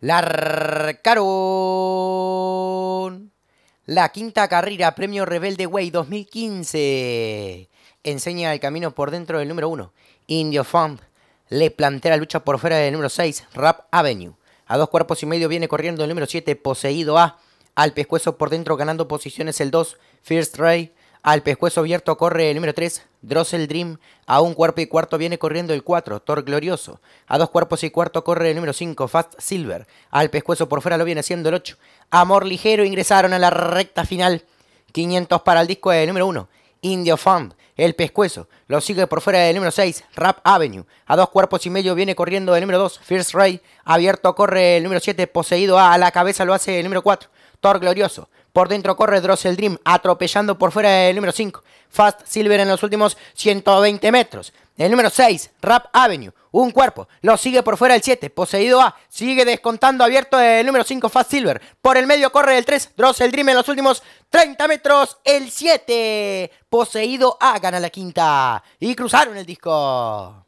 Larcaron. La quinta carrera, Premio Rebelde Way 2015. Enseña el camino por dentro del número 1. Indio fund le plantea la lucha por fuera del número 6, Rap Avenue. A dos cuerpos y medio viene corriendo el número 7, Poseído A. Al pescuezo por dentro ganando posiciones el 2, First Ray. Al pescuezo abierto corre el número 3, Drossel Dream. A un cuerpo y cuarto viene corriendo el 4, Thor Glorioso. A dos cuerpos y cuarto corre el número 5, Fast Silver. Al pescuezo por fuera lo viene haciendo el 8. Amor Ligero ingresaron a la recta final. 500 para el disco del número 1, Indio Fund. El pescuezo lo sigue por fuera del número 6, Rap Avenue. A dos cuerpos y medio viene corriendo el número 2, First Ray. Abierto corre el número 7, Poseído A la cabeza lo hace el número 4, Thor Glorioso. Por dentro corre Drossel Dream, atropellando por fuera el número 5, Fast Silver en los últimos 120 metros. El número 6, Rap Avenue, un cuerpo, lo sigue por fuera el 7, poseído A, sigue descontando abierto el número 5, Fast Silver. Por el medio corre el 3, Drossel Dream en los últimos 30 metros, el 7, poseído A gana la quinta. Y cruzaron el disco.